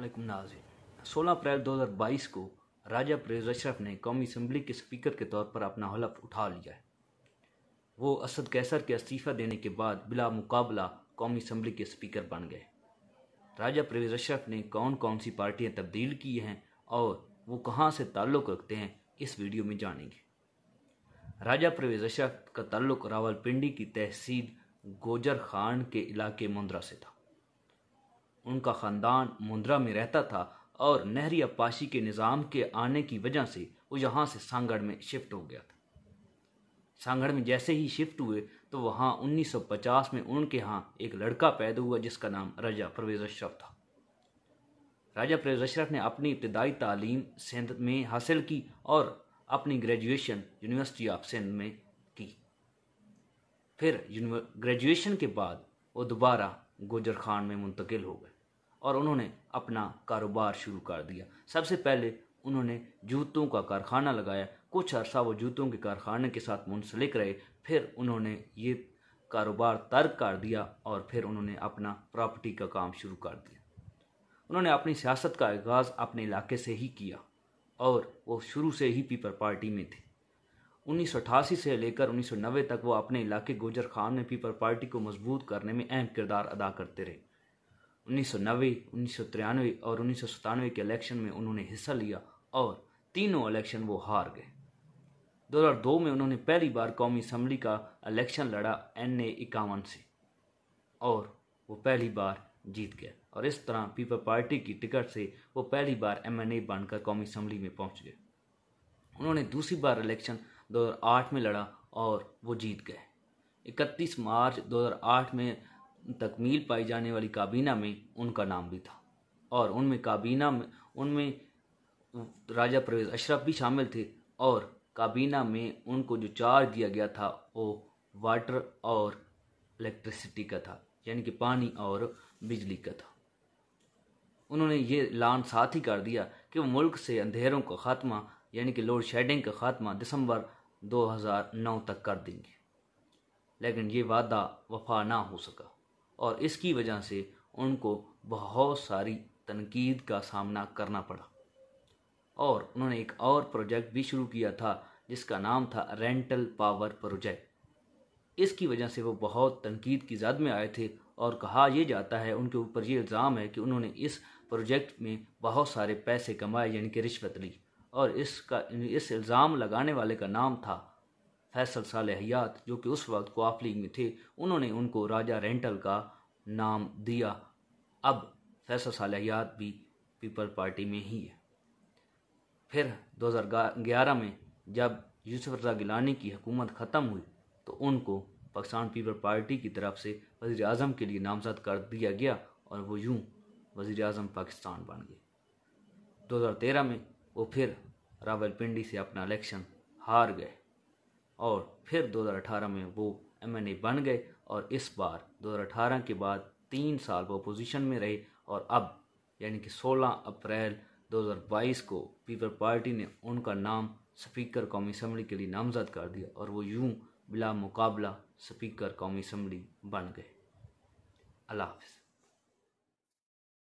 वालेकुम नाजिन सोलह अप्रैल 2022 को राजा प्रेज अशरफ ने कौमी असम्बली के स्पीकर के तौर पर अपना हलफ उठा लिया है वो असद कैसर के इस्तीफ़ा देने के बाद बिला मुकाबला कौमी असम्बली के स्पीकर बन गए राजा परवेज अशरफ ने कौन कौन सी पार्टियाँ तब्दील की हैं और वो कहाँ से ताल्लुक़ रखते हैं इस वीडियो में जानेंगे राजा परवेज अशरफ का ताल्लुक रावलपिंडी की तहसील गोजर खान के इलाके मुंद्रा से था उनका ख़ानदान मुंद्रा में रहता था और नहरी अपाशी के निज़ाम के आने की वजह से वो यहाँ से सांगढ़ में शिफ्ट हो गया था सांगढ़ में जैसे ही शिफ्ट हुए तो वहाँ 1950 में उनके यहाँ एक लड़का पैदा हुआ जिसका नाम राजा परवेज़ अशरफ था राजा परवेज़ अशरफ ने अपनी इब्तदाई तालीम सिंध में हासिल की और अपनी ग्रेजुएशन यूनिवर्सिटी ऑफ सिंध में की फिर ग्रेजुएशन के बाद वो दोबारा गुजर खान में मुंतकिल हो गए और उन्होंने अपना कारोबार शुरू कर दिया सबसे पहले उन्होंने जूतों का कारखाना लगाया कुछ अरसा वो जूतों के कारखाने के साथ मुंसलिक रहे फिर उन्होंने ये कारोबार तर्क कर दिया और फिर उन्होंने अपना प्रॉपर्टी का काम शुरू कर दिया उन्होंने अपनी सियासत का आगाज़ अपने इलाके से ही किया और वो शुरू से ही पीपल पार्टी में थे उन्नीस से लेकर 1990 तक वो अपने इलाके गुजर खान में पीपल पार्टी को मजबूत करने में अहम किरदार अदा करते रहे 1990, 1993 और उन्नीस के इलेक्शन में उन्होंने हिस्सा लिया और तीनों इलेक्शन वो हार गए 2002 में उन्होंने पहली बार कौमी असम्बली का इलेक्शन लड़ा एन ए इक्यावन से और वो पहली बार जीत गए और इस तरह पीपल पार्टी की टिकट से वो पहली बार एम एन ए बनकर कौमी असम्बली में पहुंच गए उन्होंने दूसरी बार इलेक्शन 2008 में लड़ा और वो जीत गए 31 मार्च 2008 में तकमील पाई जाने वाली काबीना में उनका नाम भी था और उनमें काबीना में उनमें राजा परवेज अशरफ भी शामिल थे और काबीना में उनको जो चार्ज दिया गया था वो वाटर और इलेक्ट्रिसिटी का था यानी कि पानी और बिजली का था उन्होंने ये ऐलान साथ ही कर दिया कि वो मुल्क से अंधेरों का खात्मा यानी कि लोड शेडिंग का खात्मा दिसंबर 2009 तक कर देंगे लेकिन ये वादा वफा ना हो सका और इसकी वजह से उनको बहुत सारी तनकीद का सामना करना पड़ा और उन्होंने एक और प्रोजेक्ट भी शुरू किया था जिसका नाम था रेंटल पावर प्रोजेक्ट इसकी वजह से वो बहुत तनकीद की जद में आए थे और कहा यह जाता है उनके ऊपर ये इल्ज़ाम है कि उन्होंने इस प्रोजेक्ट में बहुत सारे पैसे कमाए यानी कि रिश्वत ली और इसका इस इल्ज़ाम लगाने वाले का नाम था फैसल साल हयात जो कि उस वक्त कोआफ लीग में थे उन्होंने उनको राजा रेंटल का नाम दिया अब फैसल साल हयात भी पीपल पार्टी में ही है फिर 2011 में जब यूसुफ रजा गिलानी की हुकूमत ख़त्म हुई तो उनको पाकिस्तान पीपल पार्टी की तरफ से वज़ी अजम के लिए नामजद कर दिया गया और वो यूँ वज़ी अजम पाकिस्तान बन गए 2013 में वो फिर रावलपिंडी से अपना इलेक्शन हार गए और फिर 2018 में वो एमएनए बन गए और इस बार 2018 के बाद तीन साल वो अपोजिशन में रहे और अब यानी कि 16 अप्रैल 2022 को पीपल पार्टी ने उनका नाम स्पीकर कौमी असम्बली के लिए नामजद कर दिया और वो यूं बिला मुकाबला स्पीकर कौमी असम्बली बन गए अल्लाह हाफ